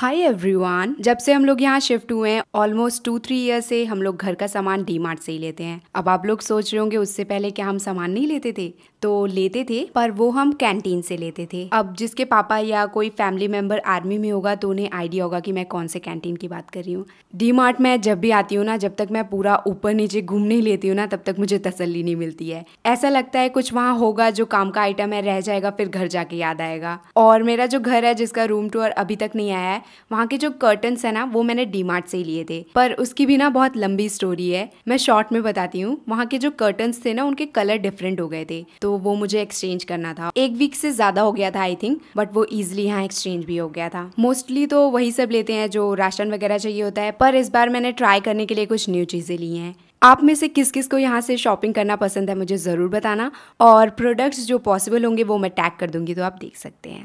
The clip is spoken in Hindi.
हाय एवरीवन जब से हम लोग यहाँ शिफ्ट हुए हैं ऑलमोस्ट टू थ्री ईयर से हम लोग घर का सामान डी मार्ट से ही लेते हैं अब आप लोग सोच रहे होंगे उससे पहले क्या हम सामान नहीं लेते थे तो लेते थे पर वो हम कैंटीन से लेते थे अब जिसके पापा या कोई फैमिली मेंबर आर्मी में होगा तो उन्हें आइडिया होगा कि मैं कौन से कैंटीन की बात कर रही हूँ डी मार्ट में जब भी आती हूँ ना जब तक मैं पूरा ऊपर नीचे घूम नहीं लेती हूँ ना तब तक मुझे तसली नहीं मिलती है ऐसा लगता है कुछ वहाँ होगा जो काम का आइटम है रह जाएगा फिर घर जाके याद आएगा और मेरा जो घर है जिसका रूम टूर अभी तक नहीं आया है वहाँ के जो कर्टन्स है ना वो मैंने डीमार्ट से ही लिए थे पर उसकी भी ना बहुत लंबी स्टोरी है मैं शॉर्ट में बताती हूँ वहाँ के जो कर्टन्स थे ना उनके कलर डिफरेंट हो गए थे तो वो मुझे एक्सचेंज करना था एक वीक से ज्यादा हो गया था आई थिंक बट वो इजिली यहाँ एक्सचेंज भी हो गया था मोस्टली तो वही सब लेते हैं जो राशन वगैरह चाहिए होता है पर इस बार मैंने ट्राई करने के लिए कुछ न्यू चीज़ें ली हैं आप में से किस किस को यहाँ से शॉपिंग करना पसंद है मुझे ज़रूर बताना और प्रोडक्ट्स जो पॉसिबल होंगे वो मैं टैग कर दूंगी तो आप देख सकते हैं